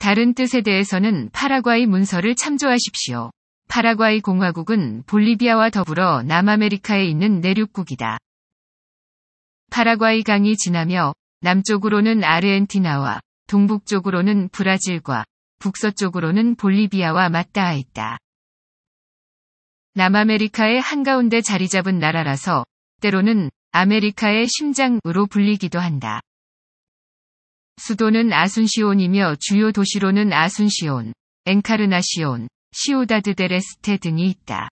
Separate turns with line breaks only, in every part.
다른 뜻에 대해서는 파라과이 문서를 참조하십시오. 파라과이 공화국은 볼리비아와 더불어 남아메리카에 있는 내륙국이다. 파라과이 강이 지나며 남쪽으로는 아르헨티나와 동북쪽으로는 브라질과 북서쪽으로는 볼리비아와 맞닿아 있다. 남아메리카의 한가운데 자리 잡은 나라라서 때로는 아메리카의 심장으로 불리기도 한다. 수도는 아순시온이며 주요 도시로는 아순시온, 엔카르나시온, 시오다드데레스테 등이 있다.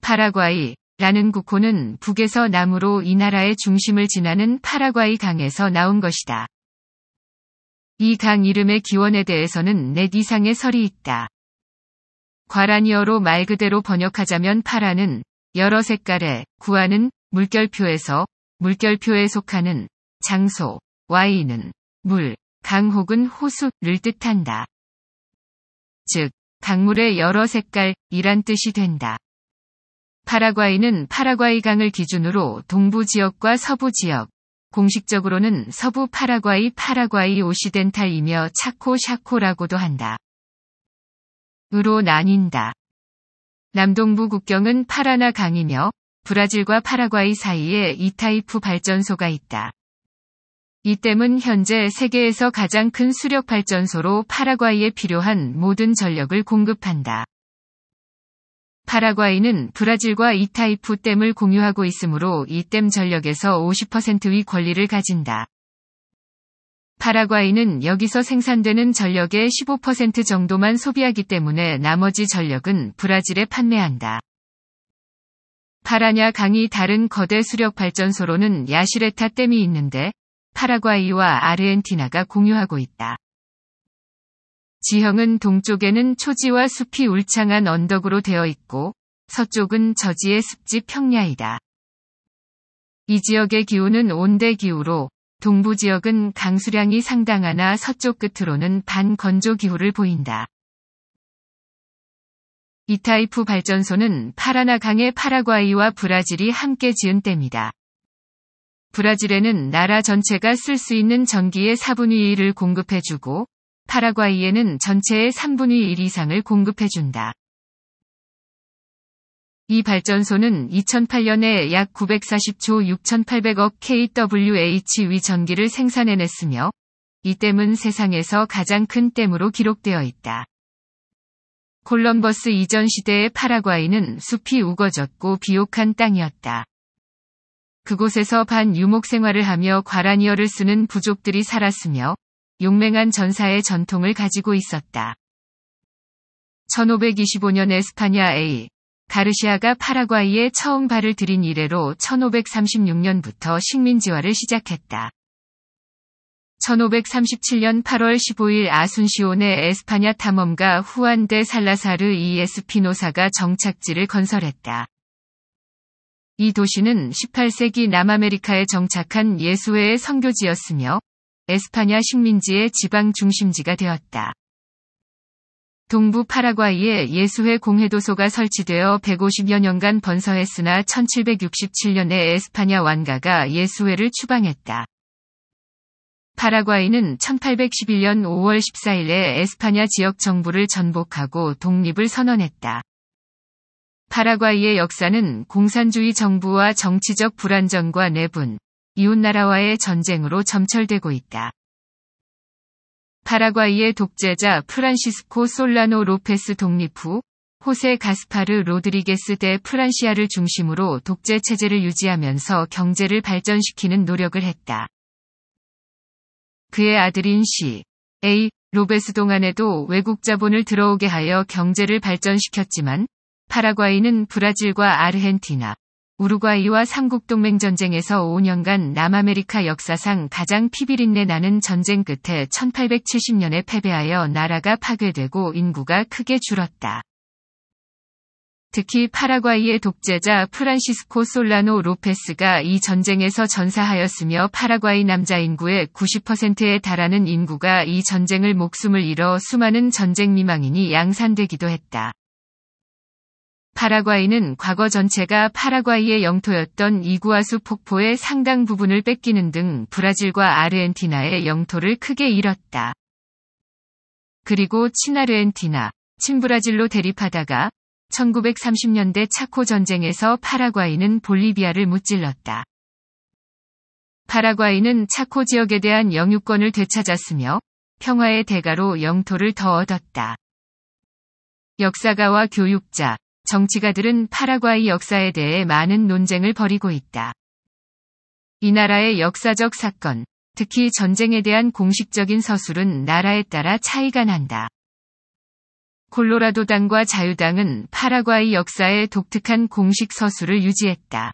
파라과이라는 국호는 북에서 남으로 이 나라의 중심을 지나는 파라과이 강에서 나온 것이다. 이 강 이름의 기원에 대해서는 넷 이상의 설이 있다. 과라니어로 말 그대로 번역하자면 파라는 여러 색깔의 구하는 물결표에서 물결표에 속하는 장소, Y는 물, 강 혹은 호수를 뜻한다. 즉, 강물의 여러 색깔이란 뜻이 된다. 파라과이는 파라과이 강을 기준으로 동부 지역과 서부 지역, 공식적으로는 서부 파라과이 파라과이 오시덴탈이며 차코 샤코라고도 한다. 으로 나뉜다. 남동부 국경은 파라나 강이며 브라질과 파라과이 사이에 이타이프 발전소가 있다. 이땜은 현재 세계에서 가장 큰 수력 발전소로 파라과이에 필요한 모든 전력을 공급한다. 파라과이는 브라질과 이타이프 댐을 공유하고 있으므로 이 댐 전력에서 50%의 권리를 가진다. 파라과이는 여기서 생산되는 전력의 15% 정도만 소비하기 때문에 나머지 전력은 브라질에 판매한다. 파라냐 강이 다른 거대 수력 발전소로는 야시레타 댐이 있는데 파라과이와 아르헨티나가 공유하고 있다. 지형은 동쪽에는 초지와 숲이 울창한 언덕으로 되어 있고 서쪽은 저지의 습지 평야이다. 이 지역의 기후는 온대 기후로 동부 지역은 강수량이 상당하나 서쪽 끝으로는 반건조 기후를 보인다. 이타이프 발전소는 파라나강의 파라과이와 브라질이 함께 지은 때입니다. 브라질에는 나라 전체가 쓸 수 있는 전기의 4분의 1을 공급해주고 파라과이에는 전체의 3분의 1 이상을 공급해준다. 이 발전소는 2008년에 약 940조 6,800억 kWh 위 전기를 생산해냈으며 이 댐은 세상에서 가장 큰 댐으로 기록되어 있다. 콜럼버스 이전 시대의 파라과이는 숲이 우거졌고 비옥한 땅이었다. 그곳에서 반유목 생활을 하며 과라니어를 쓰는 부족들이 살았으며 용맹한 전사의 전통을 가지고 있었다. 1525년 에스파냐 A. 가르시아가 파라과이에 처음 발을 들인 이래로 1536년부터 식민지화를 시작했다. 1537년 8월 15일 아순시온의 에스파냐 탐험가 후안데 살라사르 이 에스피노사가 정착지를 건설했다. 이 도시는 18세기 남아메리카에 정착한 예수회의 선교지였으며 에스파냐 식민지의 지방 중심지가 되었다. 동부 파라과이에 예수회 공회도소가 설치되어 150여 년간 번서했으나 1767년에 에스파냐 왕가가 예수회를 추방했다. 파라과이는 1811년 5월 14일에 에스파냐 지역 정부를 전복하고 독립을 선언했다. 파라과이의 역사는 공산주의 정부와 정치적 불안정과 내분, 이웃나라와의 전쟁으로 점철되고 있다. 파라과이의 독재자 프란시스코 솔라노 로페스 독립 후 호세 가스파르 로드리게스 대 프란시아를 중심으로 독재 체제를 유지하면서 경제를 발전시키는 노력을 했다. 그의 아들인 시 A. 로베스 동안에도 외국 자본을 들어오게 하여 경제를 발전시켰지만 파라과이는 브라질과 아르헨티나, 우루과이와 삼국동맹 전쟁에서 5년간 남아메리카 역사상 가장 피비린내 나는 전쟁 끝에 1870년에 패배하여 나라가 파괴되고 인구가 크게 줄었다. 특히 파라과이의 독재자 프란시스코 솔라노 로페스가 이 전쟁에서 전사하였으며 파라과이 남자 인구의 90%에 달하는 인구가 이 전쟁을 목숨을 잃어 수많은 전쟁 미망인이 양산되기도 했다. 파라과이는 과거 전체가 파라과이의 영토였던 이구아수 폭포의 상당 부분을 뺏기는 등 브라질과 아르헨티나의 영토를 크게 잃었다. 그리고 친아르헨티나, 친브라질로 대립하다가 1930년대 차코 전쟁에서 파라과이는 볼리비아를 무찔렀다. 파라과이는 차코 지역에 대한 영유권을 되찾았으며 평화의 대가로 영토를 더 얻었다. 역사가와 교육자, 정치가들은 파라과이 역사에 대해 많은 논쟁을 벌이고 있다. 이 나라의 역사적 사건, 특히 전쟁에 대한 공식적인 서술은 나라에 따라 차이가 난다. 콜로라도당과 자유당은 파라과이 역사의 독특한 공식 서술을 유지했다.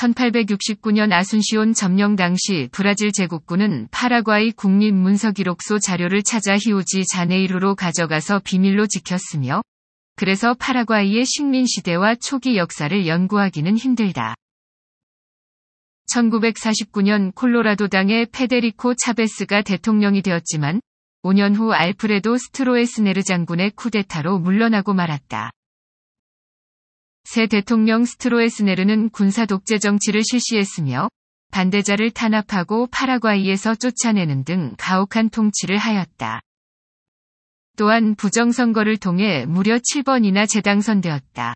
1869년 아순시온 점령 당시 브라질 제국군은 파라과이 국립문서기록소 자료를 찾아 히오지 자네이루로 가져가서 비밀로 지켰으며 그래서 파라과이의 식민시대와 초기 역사를 연구하기는 힘들다. 1949년 콜로라도당의 페데리코 차베스가 대통령이 되었지만 5년 후 알프레도 스트로에스네르 장군의 쿠데타로 물러나고 말았다. 새 대통령 스트로에스네르는 군사 독재 정치를 실시했으며 반대자를 탄압하고 파라과이에서 쫓아내는 등 가혹한 통치를 하였다. 또한 부정선거를 통해 무려 7번이나 재당선되었다.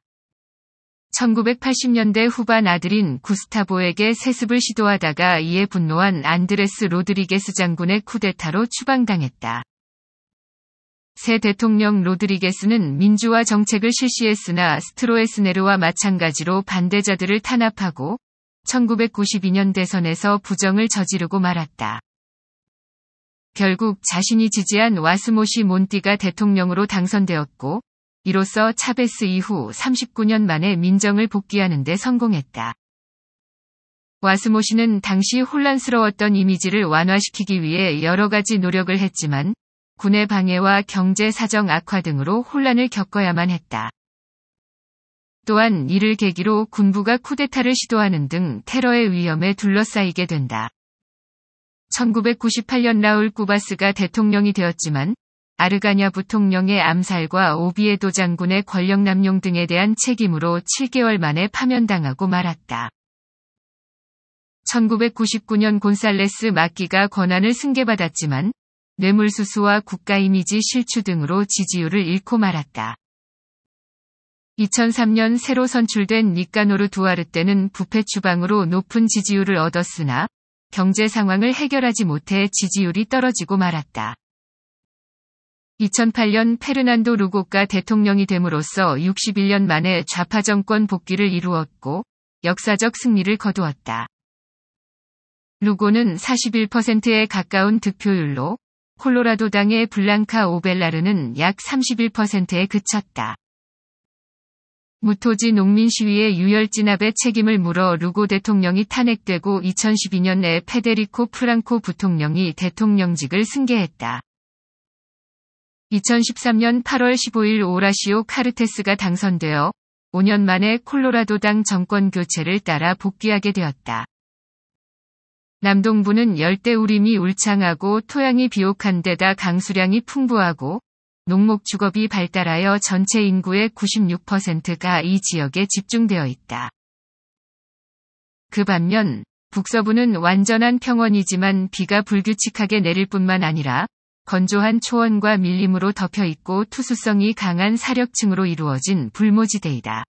1980년대 후반 아들인 구스타보에게 세습을 시도하다가 이에 분노한 안드레스 로드리게스 장군의 쿠데타로 추방당했다. 새 대통령 로드리게스는 민주화 정책을 실시했으나 스트로에스네르와 마찬가지로 반대자들을 탄압하고 1992년 대선에서 부정을 저지르고 말았다. 결국 자신이 지지한 와스모시 몬티가 대통령으로 당선되었고 이로써 차베스 이후 39년 만에 민정을 복귀하는 데 성공했다. 와스모시는 당시 혼란스러웠던 이미지를 완화시키기 위해 여러 가지 노력을 했지만 군의 방해와 경제 사정 악화 등으로 혼란을 겪어야만 했다. 또한 이를 계기로 군부가 쿠데타를 시도하는 등 테러의 위험에 둘러싸이게 된다. 1998년 라울 쿠바스가 대통령이 되었지만 아르가냐 부통령의 암살과 오비에도 장군의 권력 남용 등에 대한 책임으로 7개월 만에 파면당하고 말았다. 1999년 곤살레스 마키가 권한을 승계받았지만 뇌물수수와 국가 이미지 실추 등으로 지지율을 잃고 말았다. 2003년 새로 선출된 니까노르 두아르테는 부패 추방으로 높은 지지율을 얻었으나 경제 상황을 해결하지 못해 지지율이 떨어지고 말았다. 2008년 페르난도 루고가 대통령이 됨으로써 61년 만에 좌파 정권 복귀를 이루었고 역사적 승리를 거두었다. 루고는 41%에 가까운 득표율로 콜로라도당의 블랑카 오벨라르는 약 31%에 그쳤다. 무토지 농민 시위의 유혈 진압의 책임을 물어 루고 대통령이 탄핵되고 2012년에 페데리코 프랑코 부통령이 대통령직을 승계했다. 2013년 8월 15일 오라시오 카르테스가 당선되어 5년 만에 콜로라도당 정권 교체를 따라 복귀하게 되었다. 남동부는 열대 우림이 울창하고 토양이 비옥한 데다 강수량이 풍부하고 농목 주업이 발달하여 전체 인구의 96%가 이 지역에 집중되어 있다. 그 반면 북서부는 완전한 평원이지만 비가 불규칙하게 내릴 뿐만 아니라 건조한 초원과 밀림으로 덮여 있고 투수성이 강한 사력층으로 이루어진 불모지대이다.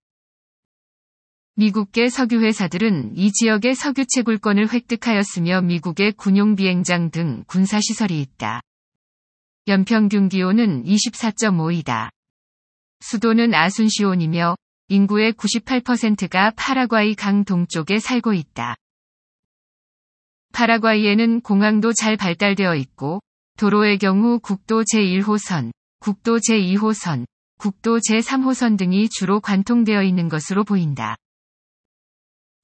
미국계 석유회사들은 이 지역의 석유 채굴권을 획득하였으며 미국의 군용 비행장 등 군사시설이 있다. 연평균 기온은 24.5이다. 수도는 아순시온이며 인구의 98%가 파라과이 강 동쪽에 살고 있다. 파라과이에는 공항도 잘 발달되어 있고 도로의 경우 국도 제1호선, 국도 제2호선, 국도 제3호선 등이 주로 관통되어 있는 것으로 보인다.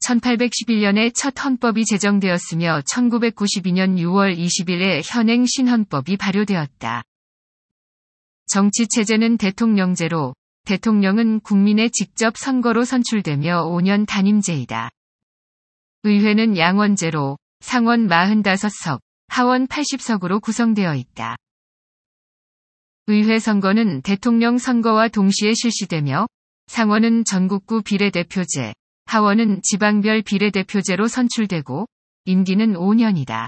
1811년에 첫 헌법이 제정되었으며 1992년 6월 20일에 현행 신헌법이 발효되었다. 정치체제는 대통령제로 대통령은 국민의 직접 선거로 선출되며 5년 단임제이다. 의회는 양원제로 상원 45석, 하원 80석으로 구성되어 있다. 의회 선거는 대통령 선거와 동시에 실시되며 상원은 전국구 비례대표제, 하원은 지방별 비례대표제로 선출되고 임기는 5년이다.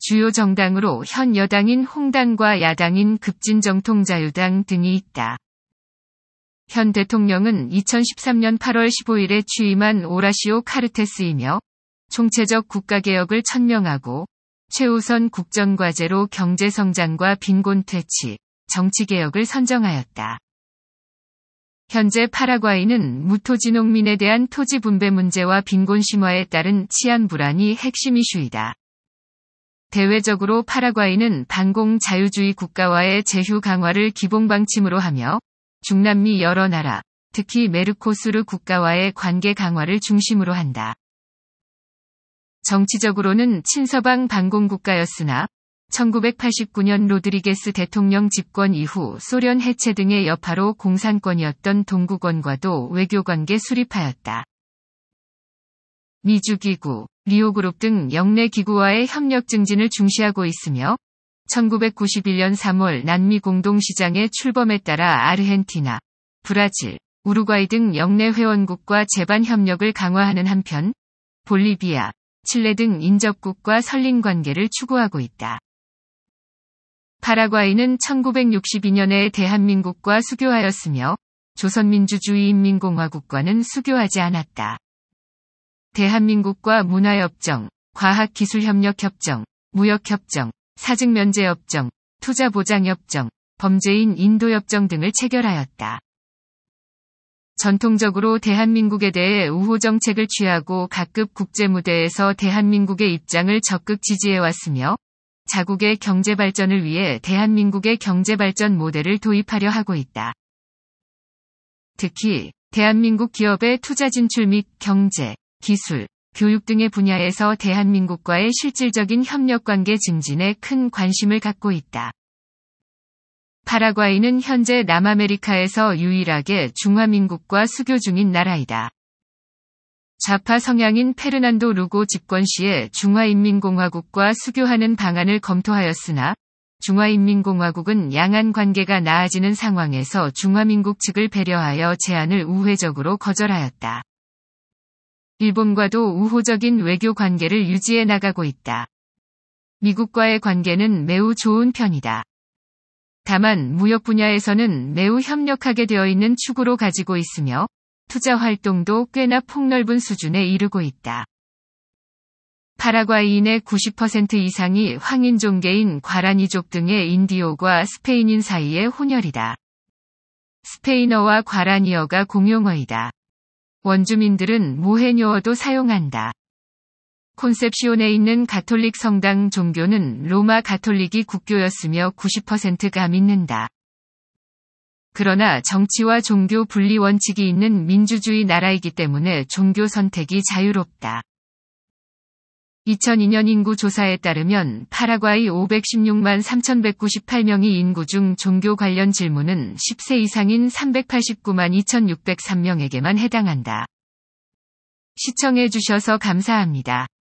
주요 정당으로 현 여당인 홍당과 야당인 급진정통자유당 등이 있다. 현 대통령은 2013년 8월 15일에 취임한 오라시오 카르테스이며 총체적 국가개혁을 천명하고 최우선 국정과제로 경제성장과 빈곤 퇴치, 정치개혁을 선정하였다. 현재 파라과이는 무토지농민에 대한 토지 분배 문제와 빈곤 심화에 따른 치안 불안이 핵심 이슈이다. 대외적으로 파라과이는 반공 자유주의 국가와의 제휴 강화를 기본 방침으로 하며 중남미 여러 나라, 특히 메르코스르 국가와의 관계 강화를 중심으로 한다. 정치적으로는 친서방 반공국가였으나 1989년 로드리게스 대통령 집권 이후 소련 해체 등의 여파로 공산권이었던 동구권과도 외교관계 수립하였다. 미주기구, 리오그룹 등 영내 기구와의 협력 증진을 중시하고 있으며 1991년 3월 남미 공동시장의 출범에 따라 아르헨티나, 브라질, 우루과이 등 영내 회원국과 재반 협력을 강화하는 한편 볼리비아, 칠레 등 인접국과 설린 관계를 추구하고 있다. 파라과이는 1962년에 대한민국과 수교하였으며 조선민주주의인민공화국과는 수교하지 않았다. 대한민국과 문화협정, 과학기술협력협정, 무역협정, 사직면제협정 투자보장협정, 범죄인 인도협정 등을 체결하였다. 전통적으로 대한민국에 대해 우호 정책을 취하고 각급 국제무대에서 대한민국의 입장을 적극 지지해왔으며 자국의 경제 발전을 위해 대한민국의 경제 발전 모델을 도입하려 하고 있다. 특히 대한민국 기업의 투자 진출 및 경제, 기술, 교육 등의 분야에서 대한민국과의 실질적인 협력 관계 증진에 큰 관심을 갖고 있다. 파라과이는 현재 남아메리카에서 유일하게 중화민국과 수교 중인 나라이다. 좌파 성향인 페르난도 루고 집권 시에 중화인민공화국과 수교하는 방안을 검토하였으나 중화인민공화국은 양안 관계가 나아지는 상황에서 중화민국 측을 배려하여 제안을 우회적으로 거절하였다. 일본과도 우호적인 외교 관계를 유지해 나가고 있다. 미국과의 관계는 매우 좋은 편이다. 다만 무역 분야에서는 매우 협력하게 되어 있는 축으로 가지고 있으며 투자 활동도 꽤나 폭넓은 수준에 이르고 있다. 파라과이인의 90% 이상이 황인종계인 과라니족 등의 인디오과 스페인인 사이의 혼혈이다. 스페인어와 과라니어가 공용어이다. 원주민들은 모헤뇨어도 사용한다. 콘셉시온에 있는 가톨릭 성당 종교는 로마 가톨릭이 국교였으며 90%가 믿는다. 그러나 정치와 종교 분리 원칙이 있는 민주주의 나라이기 때문에 종교 선택이 자유롭다. 2002년 인구 조사에 따르면 파라과이 516만 3,198명이 인구 중 종교 관련 질문은 10세 이상인 389만 2,603명에게만 해당한다. 시청해주셔서 감사합니다.